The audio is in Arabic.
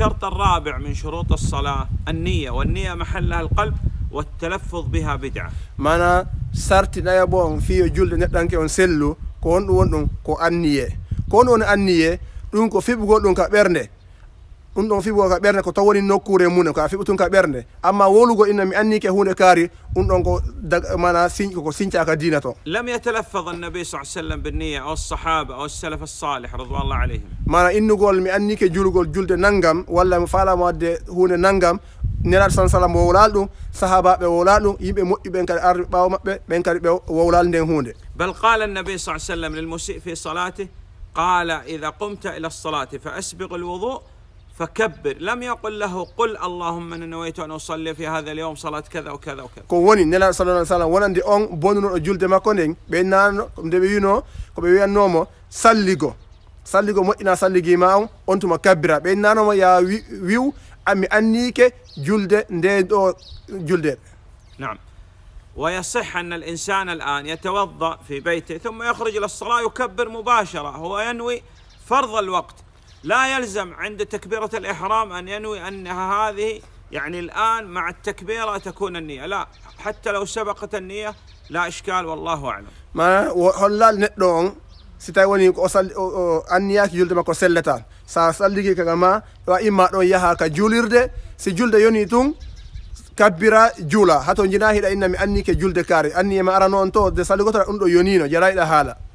الشرط الرابع من شروط الصلاة النية والنية محلها القلب والتلفظ بها بدعة مانا سارتي نايا بون فيو جولد نتانكي اون سلو كون اون كو انية كون اون انية دون كو فيبغو دون كا ɗum ɗon fibo ka ɓerde ko taw woni nokkure mum ko a fiɓi tun ka ɓerde amma wolugo inna mi anni ke hunde kaari ɗum ɗon ko mana ko sincaka dina to lam yatalafad annabi sa sallam binniya aw sahaba aw salaf salih radwanllah alayhim mana innugol mi anni ke julugol julde nanggam walla mi falama wadde hunde nanggam nelaɗo san sallam wowlal ɗum sahabaɓe wowlal ɗum yimɓe moƴƴuɓen kadi arɓe ɓawo maɓɓe ɓen kadi ɓe wowlal nden hunde bal qala annabi sa sallam lilmusi fi salatih qala ida qumta ila lsalati fa asbiq alwudu فكبر لم يقل له قل اللهم اني نويت ان اصلي في هذا اليوم صلاه كذا وكذا وكذا كو وني نلا صلى الله عليه وسلم وانا اون بونو جولت ما كوندين بين نان دي يونو كو بي وين نومو صليغو مو ان صلي جي ماو انت مكبره بين ما يا ويو امي انيكه جولد دي دو جولد نعم ويصح ان الانسان الان يتوضا في بيته ثم يخرج للصلاه يكبر مباشره هو ينوي فرض الوقت لا يلزم عند تكبيرة الإحرام أن ينوي أن هذه يعني الآن مع التكبيرة تكون النية لا حتى لو سبقت النية لا إشكال والله أعلم ما هلا نتلون سيتاي واني اوصل انيا كي جولد ماكو كي كما وا اما دون يها كا جوليرده سي جولا هاتو جينا هيدا اني كي كاري اني ما ارانو انتو دي سالدي غوتو اوندو يونينو جرايدا هالا